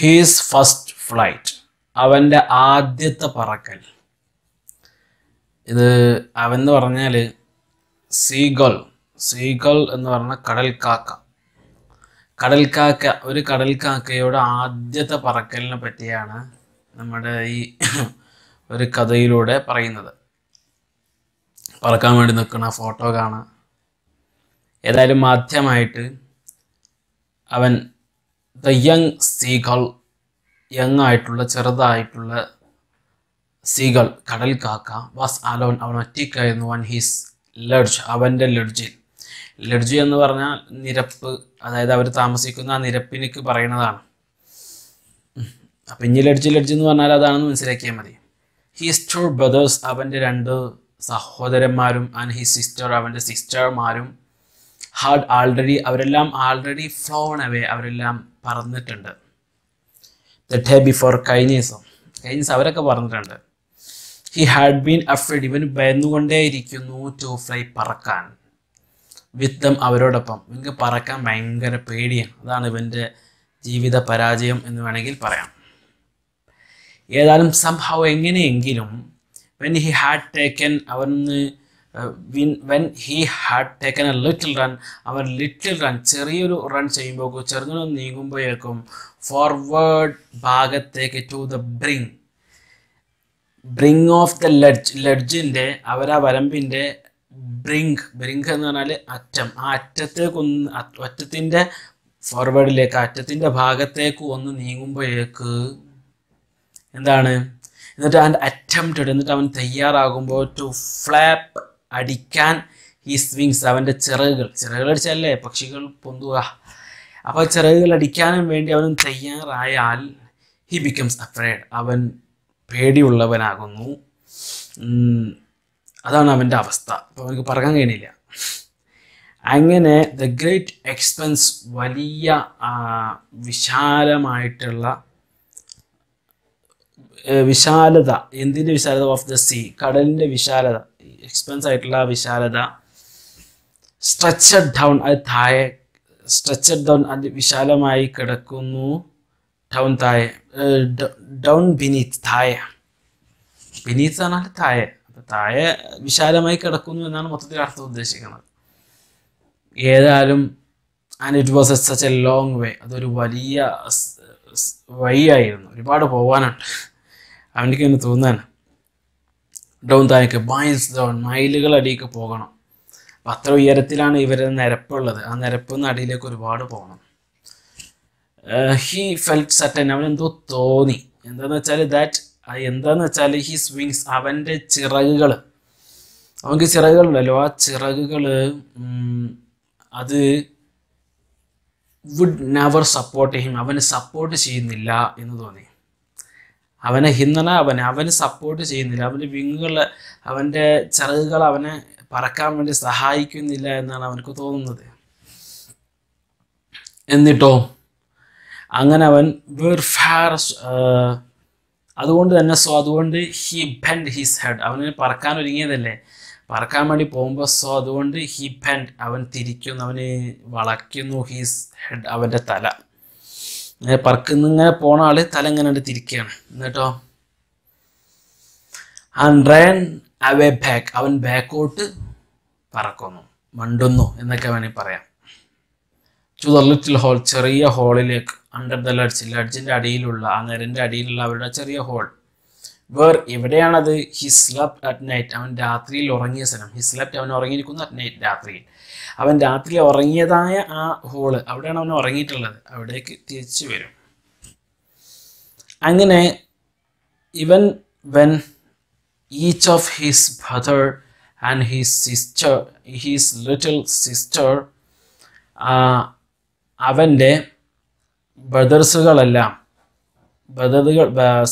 he's first flight അവൻ്റെ ആദ്യത്തെ പറക്കൽ ഇത് അവൻ എന്ന് പറഞ്ഞാൽ സീഗൾ സീഗൾ എന്ന് പറഞ്ഞ കടൽക്കാക്ക കടൽക്കാക്ക ഒരു കടൽക്കാക്കയുടെ ആദ്യത്തെ പറക്കലിനെ പറ്റിയാണ് നമ്മുടെ ഈ ഒരു കഥയിലൂടെ പറയുന്നത് പറക്കാൻ വേണ്ടി നിൽക്കുന്ന ഫോട്ടോ കാണാം ഏതായാലും മാധ്യമായിട്ട് അവൻ ദ യങ് സീകൾ യങ് ആയിട്ടുള്ള ചെറുതായിട്ടുള്ള സീകൾ കടൽ കാക്ക വാസ് അലോൺ അവൻ ഒറ്റയ്ക്കായിരുന്നു വൺ ഹീസ് ലഡ്ജ് അവൻ്റെ ലഡ്ജിൽ ലഡ്ജ് എന്ന് പറഞ്ഞാൽ നിരപ്പ് അതായത് അവർ താമസിക്കുന്ന ആ നിരപ്പിനേക്ക് പറയുന്നതാണ് അപ്പം ഇനി ലഡ്ജ് ലഡ്ജ് എന്ന് പറഞ്ഞാൽ അതാണെന്ന് മനസ്സിലാക്കിയാൽ മതി ഹീസ് ടു ബ്രദേഴ്സ് അവൻ്റെ രണ്ട് സഹോദരന്മാരും ആൻഡ് ഹീസ് സിസ്റ്റർ അവൻ്റെ സിസ്റ്റർമാരും ഹാർഡ് ആൾറെഡി അവരെല്ലാം ആൾറെഡി ഫ്ലോൺ അവേ അവരെല്ലാം പറഞ്ഞിട്ടുണ്ട് ദ ഡേ ബിഫോർ കൈനീസും കൈനീസ് അവരൊക്കെ പറഞ്ഞിട്ടുണ്ട് ഹി ഹാഡ് ബീൻ അഫ്രിഡ് ഇവൻ ഭയന്നുകൊണ്ടേയിരിക്കുന്നു ടു ഫ്ലൈ പറക്കാൻ വിത്തം അവരോടൊപ്പം ഇവർക്ക് പറക്കാൻ ഭയങ്കര പേടിയാണ് അതാണ് ഇവൻ്റെ ജീവിത പരാജയം എന്ന് വേണമെങ്കിൽ പറയാം ഏതായാലും സംഭവം എങ്ങനെയെങ്കിലും വെൻ ഹി ഹാഡ് ടേക്കൻ അവൻ when he had taken a little run അവൻ ലിറ്റിൽ റൺ ചെറിയൊരു റൺ ചെയ്യുമ്പോൾ ചെറുങ്ങനെ നീങ്ങുമ്പോഴേക്കും ഫോർവേഡ് ഭാഗത്തേക്ക് to the brink brink of the ledge ലഡ്ജിൻ്റെ അവരാ വരമ്പിൻ്റെ ബ്രിങ്ക് ബ്രിങ്ക് എന്ന് പറഞ്ഞാൽ അറ്റം ആ അറ്റത്തേക്ക് ഒന്ന് അറ്റത്തിൻ്റെ ഫോർവേഡിലേക്ക് അറ്റത്തിൻ്റെ ഭാഗത്തേക്ക് ഒന്ന് നീങ്ങുമ്പോഴേക്ക് എന്താണ് എന്നിട്ട് അവൻ്റെ അറ്റംപ്റ്റഡ് എന്നിട്ട് അവൻ തയ്യാറാകുമ്പോൾ ടു ഫ്ലാപ്പ് അടിക്കാൻ ഈ സ്വിങ്സ് അവൻ്റെ ചിറകുകൾ ചിറകുകൾ അടിച്ചല്ലേ പക്ഷികൾ പൊന്തുക അപ്പോൾ ചിറകുകൾ അടിക്കാനും വേണ്ടി അവൻ തയ്യാറായാൽ ഹി ബിക്കംസ് അഫ്രേഡ് അവൻ പേടിയുള്ളവനാകുന്നു അതാണ് അവൻ്റെ അവസ്ഥ അപ്പോൾ അവനക്ക് പറയാൻ കഴിയണില്ല അങ്ങനെ ദ ഗ്രേറ്റ് എക്സ്പെൻസ് വലിയ വിശാലമായിട്ടുള്ള വിശാലത എന്തിൻ്റെ വിശാലത ഓഫ് ദ സീ കടലിൻ്റെ വിശാലത എക്സ്പെൻസ് ആയിട്ടുള്ള വിശാലത സ്ട്രെച്ചഡ് ഡൗൺ അത് താഴെ സ്ട്രെച്ചഡ് ഡൗൺ അത് വിശാലമായി കിടക്കുന്നു ഡൗൺ താഴെ ഡൗൺ ബിനീത്ത് താഴെ ബിനീത്ത് പറഞ്ഞാൽ താഴെ അപ്പം താഴെ വിശാലമായി കിടക്കുന്നു എന്നാണ് മൊത്തത്തിൽ അർത്ഥം ഉദ്ദേശിക്കുന്നത് ഏതായാലും and it was a such a long way അതൊരു വലിയ വഴിയായിരുന്നു ഒരുപാട് പോകാനുണ്ട് അവനിക്ക് എന്ന് തോന്നാനാണ് ഡൗൺ താഴേക്ക് മൈൽസ് ഡൗൺ മൈലുകൾ അടിയിൽ പോകണം അപ്പം അത്ര ഉയരത്തിലാണ് ഇവരുടെ നിരപ്പുള്ളത് ആ നിരപ്പിൽ നിന്ന് അടിയിലേക്ക് ഒരുപാട് പോകണം ഹീ ഫെൽറ്റ് സെറ്റൻ അവൻ എന്തോ തോന്നി എന്താന്ന് വെച്ചാൽ ദാറ്റ് എന്താന്ന് വെച്ചാൽ ഹി സ്വിങ്സ് അവൻ്റെ ചിറകുകൾ അവൻക്ക് ചിറകുകളുണ്ടല്ലോ ആ ചിറകുകൾ അത് വുഡ് നെവർ സപ്പോർട്ട് ചെയ്യും അവന് സപ്പോർട്ട് ചെയ്യുന്നില്ല എന്ന് തോന്നി അവനെ ഹിന്ദന അവനെ അവന് സപ്പോർട്ട് ചെയ്യുന്നില്ല അവൻ്റെ വിങ്ങുകൾ അവൻ്റെ ചിറകുകൾ അവനെ പറക്കാൻ വേണ്ടി സഹായിക്കുന്നില്ല എന്നാണ് അവനക്ക് തോന്നുന്നത് എന്നിട്ടോ അങ്ങനെ അവൻ വേർഫാർ അതുകൊണ്ട് തന്നെ സോ അതുകൊണ്ട് ഹി ബെൻഡ് ഹിസ് ഹെഡ് അവന് പറക്കാൻ ഒരുങ്ങിയതല്ലേ പറക്കാൻ വേണ്ടി പോകുമ്പോൾ സോ അതുകൊണ്ട് ഹി ബെൻഡ് അവൻ തിരിക്കുന്നു അവന് വളയ്ക്കുന്നു ഹിസ് ഹെഡ് അവൻ്റെ തല ഇങ്ങനെ പറക്കുന്ന ഇങ്ങനെ പോണ ആള് തല ഇങ്ങനെ തിരിക്കുകയാണ് എന്നിട്ടോ അവേ ബാക്ക് അവൻ ബാക്കോട്ട് പറക്കുന്നു മണ്ടുന്നു എന്നൊക്കെ വേണമെങ്കിൽ പറയാം ചുതർ ലിറ്റിൽ ഹോൾ ചെറിയ ഹോളിലേക്ക് അണ്ടർ ദ ലഡ്ജ് ലഡ്ജിൻ്റെ അടിയിലുള്ള അങ്ങരൻ്റെ അടിയിലുള്ള അവരുടെ ചെറിയ ഹോൾ വേർ എവിടെയാണത് ഹിസ്ലപ് അറ്റ് നൈറ്റ് അവൻ രാത്രിയിൽ ഉറങ്ങിയ സ്ഥലം ഹിസ്ലബ് അവൻ ഉറങ്ങിയിരിക്കുന്നു അറ്റ് നൈറ്റ് രാത്രിയിൽ അവൻ രാത്രി ഉറങ്ങിയതായ ആ ഹോള് അവിടെയാണ് അവൻ ഉറങ്ങിയിട്ടുള്ളത് അവിടേക്ക് തിരിച്ചു വരും അങ്ങനെ ഇവൻ when each of his brother and his sister his little sister അവൻ്റെ ബ്രദേഴ്സുകളെല്ലാം ബ്രദറുകൾ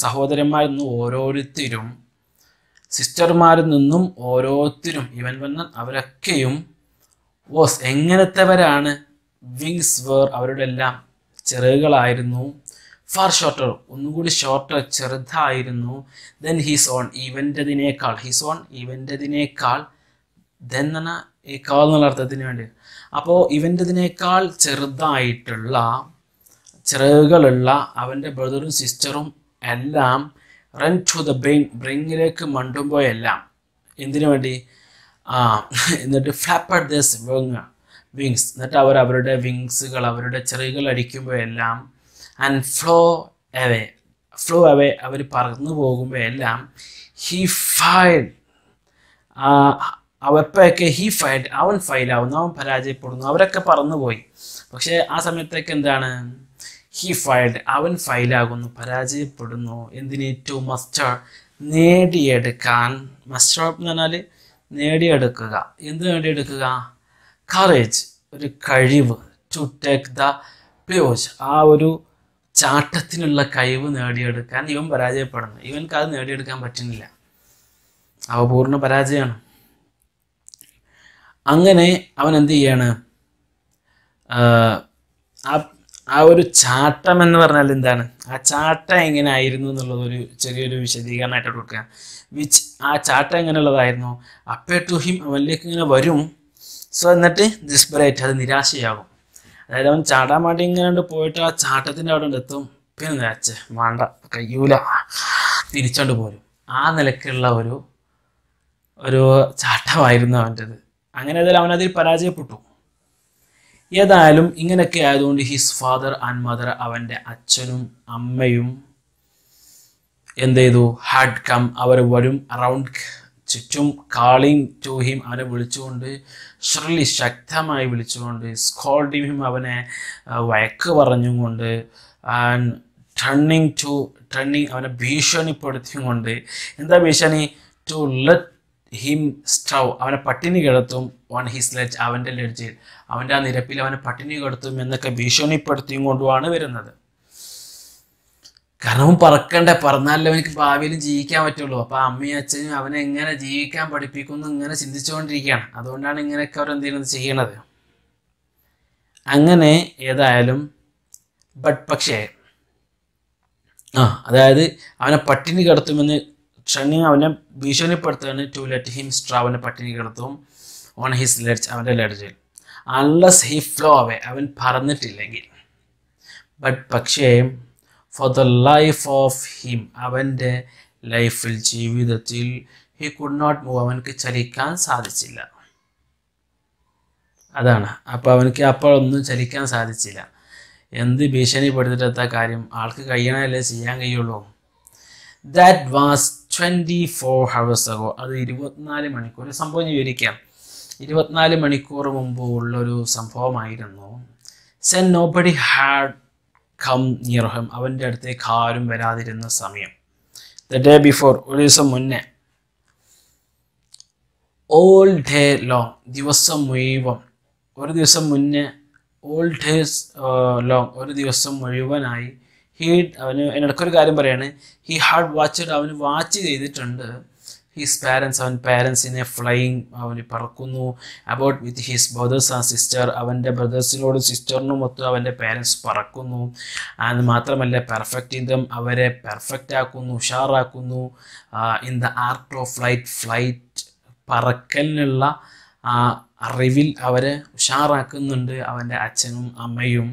സഹോദരന്മാരിൽ നിന്നും ഓരോരുത്തരും സിസ്റ്റർമാരിൽ നിന്നും ഓരോരുത്തരും ഇവൻ വന്ന അവരൊക്കെയും വാസ് എങ്ങനത്തെവരാണ് വിങ്സ് വേർ അവരുടെ എല്ലാം ചെറുകളായിരുന്നു ഫാർ ഷോർട്ടർ ഒന്നുകൂടി ഷോർട്ടർ ചെറുതായിരുന്നു ദെൻ ഹീസ് ഓൺ ഇവൻ്റെതിനേക്കാൾ ഹീസ് ഓൺ ഇവൻ്റെതിനേക്കാൾ ദെൻ എന്ന ഈ കാൾ എന്നുള്ള അർത്ഥത്തിന് വേണ്ടി അപ്പോൾ ഇവൻ്റെതിനേക്കാൾ ചെറുതായിട്ടുള്ള ചെറുകളുള്ള അവൻ്റെ ബ്രദറും സിസ്റ്ററും എല്ലാം റൺ ടു ദ ബ്രിങ് ബ്രിങ്ങിലേക്ക് മണ്ടുമ്പോയെല്ലാം എന്തിനു വേണ്ടി എന്നിട്ട് ഫ്ലാപ്പർ ദസ് വിങ് വിങ്സ് എന്നിട്ട് അവർ അവരുടെ വിങ്സുകൾ അവരുടെ ചെറികൾ അടിക്കുമ്പോഴെല്ലാം and flew away flew away അവർ പറന്നു പോകുമ്പോഴെല്ലാം ഹി ഫൈഡ് അവപ്പോഴൊക്കെ ഹി ഫൈഡ് അവൻ ഫൈലാവുന്നു അവൻ പരാജയപ്പെടുന്നു അവരൊക്കെ പറന്നുപോയി പക്ഷേ ആ സമയത്തേക്ക് എന്താണ് ഹി ഫൈൽ അവൻ ഫൈലാകുന്നു പരാജയപ്പെടുന്നു എന്തിനേറ്റവും മസ്റ്റർ നേടിയെടുക്കാൻ മസ്റ്റർ എന്ന് പറഞ്ഞാൽ നേടിയെടുക്കുക എന്ത് നേടിയെടുക്കുക കറേജ് ഒരു കഴിവ് ടു ടേക്ക് ദ പ്യോജ് ആ ഒരു ചാട്ടത്തിനുള്ള കഴിവ് നേടിയെടുക്കാൻ ഇവൻ പരാജയപ്പെടുന്നു ഇവൻക്ക് അത് നേടിയെടുക്കാൻ പറ്റുന്നില്ല പൂർണ്ണ പരാജയമാണ് അങ്ങനെ അവൻ എന്ത് ചെയ്യാണ് ആ ആ ഒരു ചാട്ടം എന്ന് പറഞ്ഞാൽ എന്താണ് ആ ചാട്ടം എങ്ങനെ ആയിരുന്നു എന്നുള്ളത് ഒരു ചെറിയൊരു വിശദീകരണമായിട്ട് കൊടുക്കുക വിച്ച് ആ ചാട്ടം എങ്ങനെയുള്ളതായിരുന്നു അപ്പേ ടു ഹിം അവനിലേക്ക് ഇങ്ങനെ വരും സോ എന്നിട്ട് ഡിസ്പറേറ്റ് അത് നിരാശയാകും അതായത് അവൻ ചാടാൻ വേണ്ടി ഇങ്ങനെ പോയിട്ട് ആ ചാട്ടത്തിൻ്റെ അവിടെ എത്തും പിന്നെ നിരച്ച വേണ്ട കയ്യൂല തിരിച്ചോണ്ട് പോരും ആ നിലക്കുള്ള ഒരു ഒരു ചാട്ടമായിരുന്നു അവൻ്റെത് അങ്ങനെ അതിൽ അവനതിൽ പരാജയപ്പെട്ടു ഏതായാലും ഇങ്ങനെയൊക്കെ ആയതുകൊണ്ട് ഹിസ് ഫാദർ ആൻഡ് മദർ അവൻ്റെ അച്ഛനും അമ്മയും എന്ത് ചെയ്തു ഹാഡ് കം അവർ വരും അറൗണ്ട് ചുറ്റും കാളിങ് ടു ഹിം അവനെ വിളിച്ചുകൊണ്ട് ഷ്രലി ശക്തമായി വിളിച്ചുകൊണ്ട് സ്കോൾഡിം ഹിം അവനെ വഴക്ക് പറഞ്ഞുകൊണ്ട് ആൻഡ് ടണ്ണിങ് ടു ടണ്ണിങ് അവനെ ഭീഷണിപ്പെടുത്തിയും കൊണ്ട് എന്താ ഭീഷണി ടു ലെറ്റ് ഹിം സ്ട്രൗ അവനെ പട്ടിണി കിടത്തും ഓൺ ഹിസ് ലഡ്ജ് അവൻ്റെ ലഡ്ജിൽ അവൻ്റെ ആ നിരപ്പിൽ അവനെ പട്ടിണി കിടത്തും എന്നൊക്കെ ഭീഷണിപ്പെടുത്തിയും കൊണ്ടുമാണ് വരുന്നത് കാരണം പറക്കണ്ടേ പറന്നാലേ അവനക്ക് ഭാവിയിലും ജീവിക്കാൻ പറ്റുള്ളൂ അപ്പോൾ അമ്മയും അച്ഛനും അവനെ എങ്ങനെ ജീവിക്കാൻ പഠിപ്പിക്കുന്നു ഇങ്ങനെ ചിന്തിച്ചുകൊണ്ടിരിക്കുകയാണ് അതുകൊണ്ടാണ് ഇങ്ങനെയൊക്കെ അവർ എന്ത് ചെയ്യുന്നത് ചെയ്യണത് അങ്ങനെ ഏതായാലും ബട്ട് പക്ഷേ ആ അതായത് അവനെ പട്ടിണി കിടത്തുമെന്ന് ക്ഷണി അവനെ ഭീഷണിപ്പെടുത്തുകയാണ് ടു ലെറ്റ് ഹിം സ്ട്രോ അവനെ പട്ടിണി കിടത്തും ഓൺ ഹിസ് ലെഡ്ജ് അവൻ്റെ ലെഡ്ജിൽ അൺലസ് ഹി ഫ്ലോ അവേ അവൻ പറന്നിട്ടില്ലെങ്കിൽ ബട്ട് പക്ഷേ for the life of him അവൻ്റെ ലൈഫിൽ ജീവിതത്തിൽ ഹി കുഡ് നോട്ട് മൂവ് അവനക്ക് ചലിക്കാൻ സാധിച്ചില്ല അതാണ് അപ്പോൾ അവനക്ക് അപ്പോഴൊന്നും ചലിക്കാൻ സാധിച്ചില്ല എന്ത് ഭീഷണിപ്പെടുത്തിട്ടെത്ത കാര്യം ആൾക്ക് കഴിയണമല്ലേ ചെയ്യാൻ കഴിയുള്ളൂ that was twenty four hours ago അത് ഇരുപത്തിനാല് മണിക്കൂർ സംഭവം വിവരിക്കാം ഇരുപത്തിനാല് മണിക്കൂർ മുമ്പ് ഉള്ളൊരു സംഭവമായിരുന്നു then nobody had come near him അവൻ്റെ അടുത്തേക്ക് ആരും വരാതിരുന്ന സമയം ദ ഡേ ബിഫോർ ഒരു ദിവസം മുന്നേ ഓൾ ഡേ ലോങ് ദിവസം മുഴുവൻ ഒരു ദിവസം മുന്നേ ഓൾ ഡേ ലോങ് ഒരു ദിവസം മുഴുവനായി ഹീ അവന് ഇടയ്ക്കൊരു കാര്യം പറയാണ് ഹീ ഹാഡ് വാച്ച്ഡ് അവന് വാച്ച് ചെയ്തിട്ടുണ്ട് ഹിസ് പാരൻസ് അവൻ പാരൻസിനെ ഫ്ലൈയിങ് അവന് പറക്കുന്നു അബൌട്ട് വിത്ത് ഹിസ് ബ്രദേഴ്സ് ആ സിസ്റ്റർ അവൻ്റെ ബ്രദേഴ്സിനോട് സിസ്റ്ററിനും മൊത്തം അവൻ്റെ പാരൻസ് പറക്കുന്നു അത് മാത്രമല്ല പെർഫെക്റ്റിതം അവരെ പെർഫെക്റ്റ് ആക്കുന്നു ഉഷാറാക്കുന്നു in the art of flight flight പറക്കലിനുള്ള uh, അറിവിൽ അവരെ ഉഷാറാക്കുന്നുണ്ട് അവൻ്റെ അച്ഛനും അമ്മയും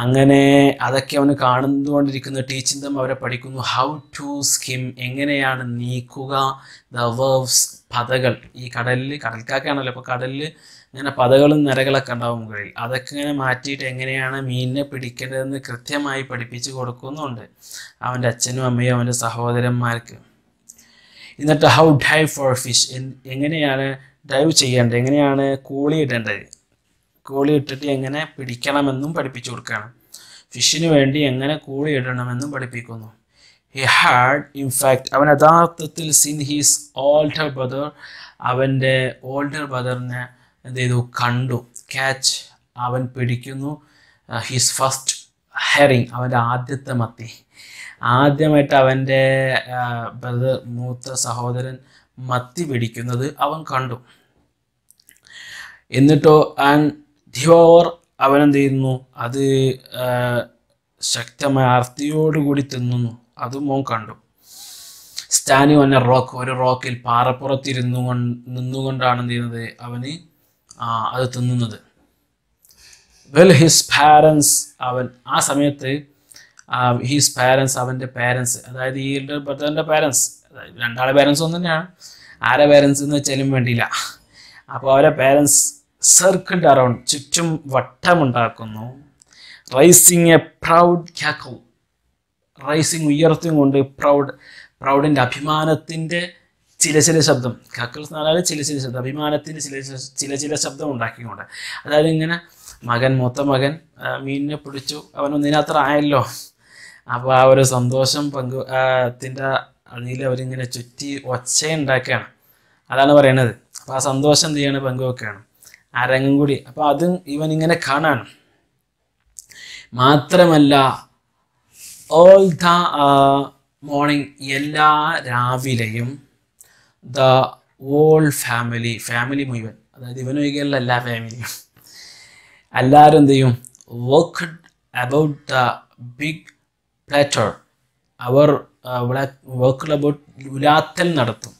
അങ്ങനെ അതൊക്കെ അവന് കാണുന്നുകൊണ്ടിരിക്കുന്ന ടീച്ചിന്തം അവരെ പഠിക്കുന്നു ഹൗ ടു സ്കിം എങ്ങനെയാണ് നീക്കുക ദ വേർവ്സ് പതകൾ ഈ കടലിൽ കടൽക്കാക്കാണല്ലോ അപ്പോൾ കടലിൽ ഇങ്ങനെ പതകളും നിരകളൊക്കെ ഉണ്ടാവും മുകളിൽ അതൊക്കെ ഇങ്ങനെ മാറ്റിയിട്ട് എങ്ങനെയാണ് മീനിനെ പിടിക്കേണ്ടതെന്ന് കൃത്യമായി പഠിപ്പിച്ചു കൊടുക്കുന്നുണ്ട് അവൻ്റെ അച്ഛനും അമ്മയും അവൻ്റെ സഹോദരന്മാർക്ക് എന്നിട്ട് ഹൗ ഡൈവ് ഫോർ ഫിഷ് എങ്ങനെയാണ് ഡൈവ് ചെയ്യേണ്ടത് എങ്ങനെയാണ് കൂളിയിടേണ്ടത് കൂളി ഇട്ടിട്ട് എങ്ങനെ പിടിക്കണമെന്നും പഠിപ്പിച്ചു കൊടുക്കുകയാണ് ഫിഷിന് വേണ്ടി എങ്ങനെ കൂളി ഇടണമെന്നും പഠിപ്പിക്കുന്നു ഹി ഹാഡ് ഇൻഫാക്ട് അവൻ യഥാർത്ഥത്തിൽ സിൻ ഹീസ് ഓൾഡർ ബ്രദർ അവൻ്റെ ഓൾഡർ ബ്രദറിനെ എന്ത് ചെയ്തു കണ്ടു ക്യാച്ച് അവൻ പിടിക്കുന്നു ഹിസ് ഫസ്റ്റ് ഹെറിങ് അവൻ്റെ ആദ്യത്തെ മത്തി ആദ്യമായിട്ട് അവൻ്റെ ബ്രദർ uh, മൂത്ത സഹോദരൻ മത്തി പിടിക്കുന്നത് അവൻ കണ്ടു എന്നിട്ടോ ആൻഡ് ധിയോർ അവനെന്ത് ചെയ്യുന്നു അത് ശക്തമായ കൂടി തിന്നുന്നു അതും മോൻ കണ്ടു സ്റ്റാനി വന്ന റോക്ക് ഒരു റോക്കിൽ പാറപ്പുറത്തിരുന്നു കൊണ്ട് നിന്നുകൊണ്ടാണ് എന്ത് ചെയ്യുന്നത് അവന് അത് തിന്നുന്നത് വെൽ ഹിസ് പാരൻസ് അവൻ ആ സമയത്ത് ഹിസ് പാരൻസ് അവൻ്റെ പാരൻസ് അതായത് ഈ ബ്രദറിൻ്റെ പാരൻസ് രണ്ടാളെ പാരൻസ് ഒന്നും തന്നെയാണ് ആരെ പാരൻസ് എന്ന് വെച്ചാലും വേണ്ടിയില്ല അപ്പോൾ അവരെ പാരൻസ് സർക്കിൾഡ് അറൗണ്ട് ചുറ്റും വട്ടമുണ്ടാക്കുന്നു റൈസിങ് എ പ്രൗഡ് ക്യാക്കോ റൈസിങ് ഉയർത്തും കൊണ്ട് പ്രൗഡ് പ്രൗഡിൻ്റെ അഭിമാനത്തിൻ്റെ ചില ചില ശബ്ദം കക്കൾസ് നാലാല് ചില ചില ശബ്ദം അഭിമാനത്തിൻ്റെ ചില ചില ചില ശബ്ദം ഉണ്ടാക്കിക്കൊണ്ട് അതായത് ഇങ്ങനെ മകൻ മൂത്ത മകൻ മീനിനെ പിടിച്ചു അവൻ ഒന്നിനകത്ത് ആയല്ലോ അപ്പോൾ ആ ഒരു സന്തോഷം പങ്കു ത്തിൻ്റെ അടിയിൽ അവരിങ്ങനെ ചുറ്റി ഒച്ചയുണ്ടാക്കുകയാണ് അതാണ് പറയണത് അപ്പോൾ ആ സന്തോഷം എന്ത് ചെയ്യാണ് പങ്കുവെക്കുകയാണ് അരങ്ങും കൂടി അപ്പോൾ അതും ഇവൻ ഇങ്ങനെ കാണാണ് മാത്രമല്ല ഓൾ ദ മോർണിംഗ് എല്ലാ രാവിലെയും ദ ഓൾ ഫാമിലി ഫാമിലി മുഴുവൻ അതായത് ഇവൻ ഒഴികെയുള്ള എല്ലാ ഫാമിലിയും എല്ലാവരും എന്ത് ചെയ്യും walk about the big plateau അവർ വർക്ക് അബൌട്ട് ഉലാത്തൽ നടത്തും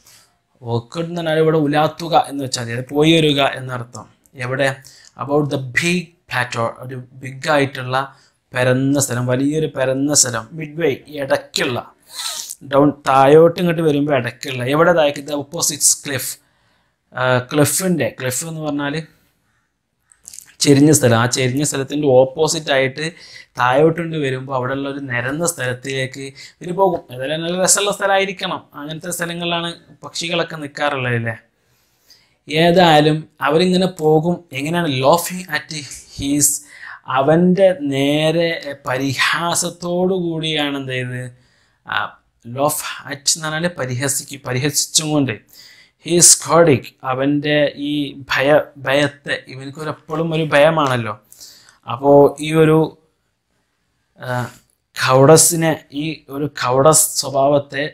വർക്ക് എന്ന് പറഞ്ഞാൽ ഇവിടെ ഉലാത്തുക എന്ന് വെച്ചാൽ പോയി വരിക എന്നർത്ഥം എവിടെ അബൌട്ട് ദ ബിഗ് പ്ലാറ്റോ ഒരു ബിഗ് ആയിട്ടുള്ള പരന്ന സ്ഥലം വലിയൊരു പരന്ന സ്ഥലം മിഡ് വേ ഇടയ്ക്കുള്ള ഡൗൺ താഴോട്ട് ഇങ്ങോട്ട് വരുമ്പോൾ ഇടയ്ക്കുള്ള എവിടെ താഴേക്ക് ദ ഓപ്പോസിറ്റ് ക്ലിഫ് ക്ലിഫിൻ്റെ ക്ലിഫ് എന്ന് പറഞ്ഞാൽ ചെരിഞ്ഞ സ്ഥലം ആ ചെരിഞ്ഞ സ്ഥലത്തിൻ്റെ ഓപ്പോസിറ്റ് ആയിട്ട് താഴോട്ടുണ്ട് വരുമ്പോൾ അവിടെ ഉള്ള ഒരു നിരന്ന സ്ഥലത്തിലേക്ക് ഇവർ പോകും ഏതായാലും നല്ല രസമുള്ള സ്ഥലമായിരിക്കണം അങ്ങനത്തെ സ്ഥലങ്ങളിലാണ് പക്ഷികളൊക്കെ നിൽക്കാറുള്ളത് അല്ലേ ഏതായാലും അവരിങ്ങനെ പോകും എങ്ങനെയാണ് ലോഫിങ് അറ്റ് ഹീസ് അവൻ്റെ നേരെ പരിഹാസത്തോടു കൂടിയാണ് എന്ത് ചെയ്ത് ലോഫ് അറ്റ് എന്ന് പറഞ്ഞാൽ പരിഹസിക്കും പരിഹസിച്ചും കൊണ്ട് ഹീസ് കോഡിക് അവൻ്റെ ഈ ഭയ ഭയത്തെ ഇവനക്കൊരെപ്പോഴും ഒരു ഭയമാണല്ലോ അപ്പോൾ ഈ ഒരു കൗഡസിനെ ഈ ഒരു കൗഡസ് സ്വഭാവത്തെ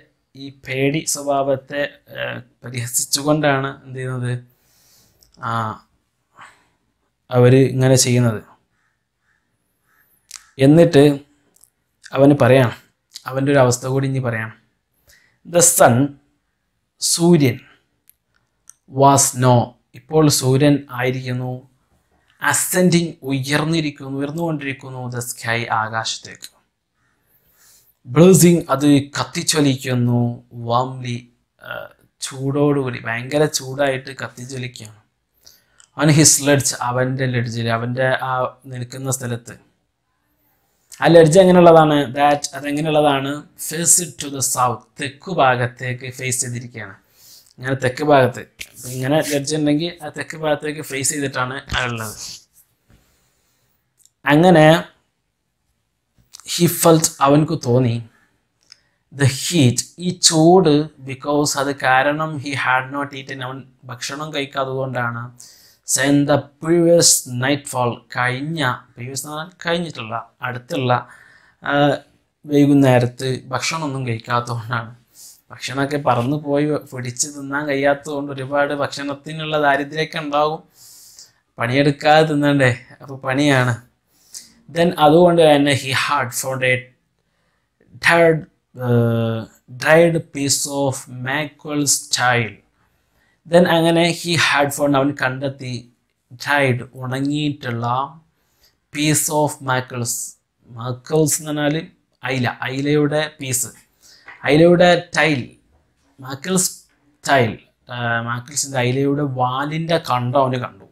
ഈ പേടി സ്വഭാവത്തെ പരിഹസിച്ചുകൊണ്ടാണ് എന്ത് ചെയ്യുന്നത് ആ അവർ ഇങ്ങനെ ചെയ്യുന്നത് എന്നിട്ട് അവന് പറയാം അവൻ്റെ ഒരു അവസ്ഥ കൂടി ഇനി പറയാം ദ സൺ സൂര്യൻ വാസ് നോ ഇപ്പോൾ സൂര്യൻ ആയിരിക്കുന്നു അസെൻഡിങ് ഉയർന്നിരിക്കുന്നു ഉയർന്നുകൊണ്ടിരിക്കുന്നു ദ സ്കൈ ആകാശത്തേക്ക് ബ്ലീസിങ് അത് കത്തിച്ചൊലിക്കുന്നു വാംലി ചൂടോടുകൂടി ഭയങ്കര ചൂടായിട്ട് കത്തിച്ചൊലിക്കുകയാണ് അവൻ ഹിസ് ലഡ്ജ് അവൻ്റെ ലഡ്ജിൽ അവൻ്റെ ആ നിൽക്കുന്ന സ്ഥലത്ത് ആ ലഡ്ജ് എങ്ങനെയുള്ളതാണ് ദാറ്റ് അതെങ്ങനെയുള്ളതാണ് ഫേസ് ടു ദ സൗത്ത് തെക്ക് ഭാഗത്തേക്ക് ഫേസ് ചെയ്തിരിക്കുകയാണ് ഇങ്ങനെ തെക്ക് ഭാഗത്ത് ഇങ്ങനെ ലഡ്ജ് ഉണ്ടെങ്കിൽ ആ തെക്ക് ഭാഗത്തേക്ക് ഫേസ് ചെയ്തിട്ടാണ് ഉള്ളത് അങ്ങനെ ഹി ഫെൽറ്റ് അവനക്ക് തോന്നി ദ ഹീറ്റ് ഈ ചൂട് ബിക്കോസ് അത് കാരണം ഹി ഹാഡ് നോട്ട് ഈറ്റ് അവൻ ഭക്ഷണം കഴിക്കാത്തതുകൊണ്ടാണ് since the previous night fall കഴിഞ്ഞ പ്രീവിയസ് എന്ന് പറഞ്ഞാൽ കഴിഞ്ഞിട്ടുള്ള അടുത്തുള്ള വൈകുന്നേരത്ത് ഭക്ഷണമൊന്നും കഴിക്കാത്തതുകൊണ്ടാണ് ഭക്ഷണമൊക്കെ പറന്നു പോയി പിടിച്ച് തിന്നാൻ കഴിയാത്തതുകൊണ്ട് ഒരുപാട് ഭക്ഷണത്തിനുള്ള ദാരിദ്ര്യമൊക്കെ ഉണ്ടാകും പണിയെടുക്കാതെ തിന്നണ്ടേ അപ്പോൾ പണിയാണ് ദെൻ അതുകൊണ്ട് തന്നെ ഹി ഹാഡ് ഫോണ്ട് എ ഡ് dried piece of mackerels child then അങ്ങനെ ഹി ഹാഡ് ഫോണ്ട് അവൻ കണ്ടെത്തി ഡ്രൈഡ് ഉണങ്ങിയിട്ടുള്ള പീസ് ഓഫ് മാക്കിൾസ് മാക്കിൾസ് എന്ന് പറഞ്ഞാൽ അയില അയിലയുടെ പീസ് അയിലയുടെ ടൈൽ മാക്കിൾസ് ടൈൽ മാക്കിൾസിൻ്റെ അയിലയുടെ വാലിൻ്റെ കണ്ടം അവന് കണ്ടു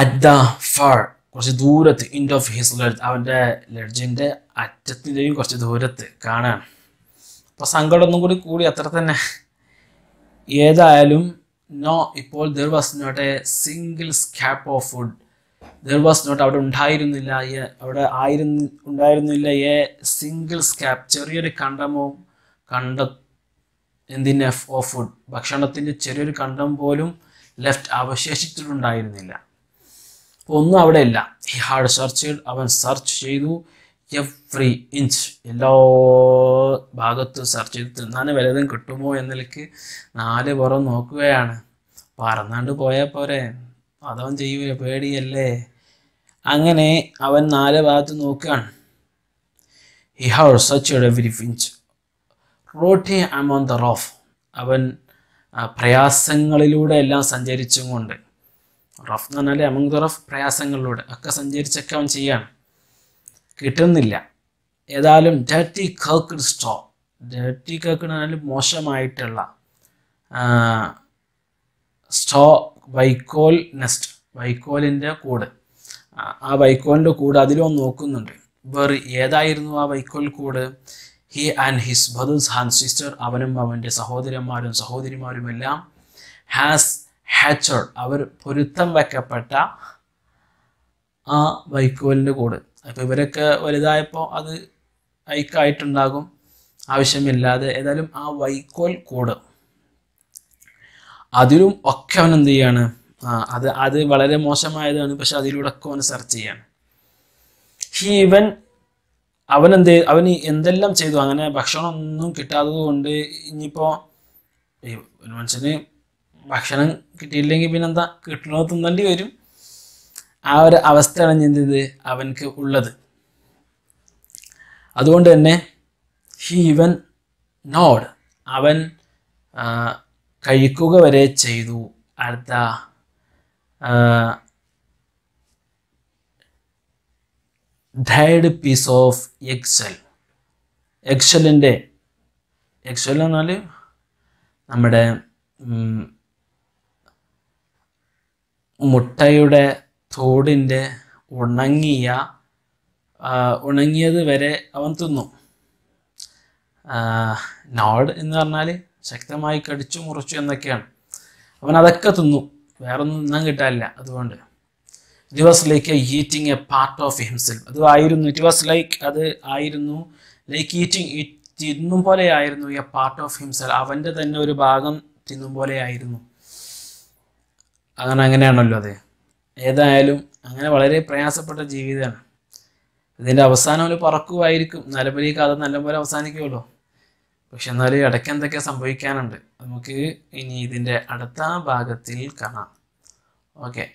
അറ്റ് ദ ഫർ കുറച്ച് ദൂരത്ത് ഇൻഡ് ഓഫ് ഹിസ് ലഡ്ജ് അവൻ്റെ ലഡ്ജിൻ്റെ അറ്റത്തിൻ്റെയും കുറച്ച് ദൂരത്ത് കാണാണ് അപ്പോൾ സങ്കടം ഒന്നും കൂടി കൂടി അത്ര തന്നെ ഏതായാലും നോ ഇപ്പോൾ there was not a single scrap of food there was not അവിടെ ഉണ്ടായിരുന്നില്ല അവിടെ ആയിരുന്നു ഉണ്ടായിരുന്നില്ല എ സിംഗിൾ സ്കാപ്പ് ചെറിയൊരു കണ്ടമോ കണ്ട എന്തിന് ഓഫ് ഫുഡ് ഭക്ഷണത്തിൻ്റെ ചെറിയൊരു കണ്ടം പോലും ലെഫ്റ്റ് അവശേഷിച്ചിട്ടുണ്ടായിരുന്നില്ല ഒന്നും ഇല്ല ഈ ഹാർഡ് സെർച്ച് അവൻ സെർച്ച് ചെയ്തു എവ്രി ഇഞ്ച് എല്ലാ ഭാഗത്തും സെർച്ച് ചെയ്ത് തിന്നാൻ വലുതും കിട്ടുമോ എന്ന നിലയ്ക്ക് നാല് പുറം നോക്കുകയാണ് പറന്നാണ്ട് പോയാൽ പോരെ അതവൻ ചെയ്യൂല പേടിയല്ലേ അങ്ങനെ അവൻ നാല് ഭാഗത്ത് നോക്കുകയാണ് ഹി ഹാവ് സച്ച് എവരി ഫിഞ്ച് റോട്ടി he am on the roof അവൻ പ്രയാസങ്ങളിലൂടെ എല്ലാം സഞ്ചരിച്ചും കൊണ്ട് റഫ് എന്ന് പറഞ്ഞാൽ അമംഗ് ദ റഫ് പ്രയാസങ്ങളിലൂടെ ഒക്കെ സഞ്ചരിച്ചൊക്കെ അവൻ ചെയ്യാണ് കിട്ടുന്നില്ല ഏതായാലും dirty caked straw dirty caked പറഞ്ഞാൽ മോശമായിട്ടുള്ള സ്ട്രോ വൈക്കോൽ നെസ്റ്റ് വൈക്കോലിൻ്റെ കൂട് ആ വൈക്കോലിൻ്റെ കൂട് അതിലും നോക്കുന്നുണ്ട് വേറെ ഏതായിരുന്നു ആ വൈക്കോൽ കൂട് he and his brothers and sister അവനും അവൻ്റെ സഹോദരന്മാരും സഹോദരിമാരും എല്ലാം ഹാസ് ഹാച്ചോൺ അവർ പൊരുത്തം വെക്കപ്പെട്ട ആ വൈക്കോലിൻ്റെ കൂട് അപ്പോൾ ഇവരൊക്കെ വലുതായപ്പോൾ അത് ഐക്കായിട്ടുണ്ടാകും ആവശ്യമില്ലാതെ ഏതായാലും ആ വൈക്കോൽ കൂട് അതിലും ഒക്കെ അവൻ എന്ത് ചെയ്യാണ് അത് അത് വളരെ മോശമായതാണ് പക്ഷെ അതിലൂടെ ഒക്കെ അവൻ സെർച്ച് ചെയ്യാണ് ഹീവൻ ഇവൻ അവൻ എന്ത് അവൻ എന്തെല്ലാം ചെയ്തു അങ്ങനെ ഭക്ഷണം ഒന്നും കിട്ടാത്തത് കൊണ്ട് ഇനിയിപ്പോൾ ഒരു മനുഷ്യന് ഭക്ഷണം കിട്ടിയില്ലെങ്കിൽ എന്താ കിട്ടണോ തിന്നേണ്ടി വരും ആ ഒരു അവസ്ഥയാണ് എന്ത് അവനക്ക് ഉള്ളത് അതുകൊണ്ട് തന്നെ ഹി ഇവൻ നോഡ് അവൻ കഴിക്കുക വരെ ചെയ്തു അടുത്ത ഡയഡ് പീസ് ഓഫ് എക്സൽ എക്സലിൻ്റെ എക്സൽ എന്നാൽ നമ്മുടെ മുട്ടയുടെ തോടിൻ്റെ ഉണങ്ങിയ ഉണങ്ങിയത് വരെ അവൻ തിന്നു നോഡ് എന്ന് പറഞ്ഞാൽ ശക്തമായി കടിച്ചു മുറിച്ചു എന്നൊക്കെയാണ് അവൻ അതൊക്കെ തിന്നു വേറൊന്നും തിന്നാൻ കിട്ടാനില്ല അതുകൊണ്ട് it was like a eating a part of himself അത് ആയിരുന്നു ഇറ്റ് വാസ് ലൈക്ക് അത് ആയിരുന്നു ലൈക്ക് ഈറ്റിംഗ് തിന്നും പോലെ ആയിരുന്നു എ പാർട്ട് ഓഫ് ഹിംസെൽഫ് അവൻ്റെ തന്നെ ഒരു ഭാഗം തിന്നും പോലെ ആയിരുന്നു അങ്ങനെ അങ്ങനെയാണല്ലോ അതെ ഏതായാലും അങ്ങനെ വളരെ പ്രയാസപ്പെട്ട ജീവിതമാണ് ഇതിൻ്റെ അവസാനം ഒരു പറക്കുമായിരിക്കും നരബലി കഥ നല്ലപോലെ അവസാനിക്കുമല്ലോ പക്ഷെ എന്നാൽ ഇടയ്ക്ക് എന്തൊക്കെ സംഭവിക്കാനുണ്ട് നമുക്ക് ഇനി ഇതിൻ്റെ അടുത്ത ഭാഗത്തിൽ കാണാം ഓക്കെ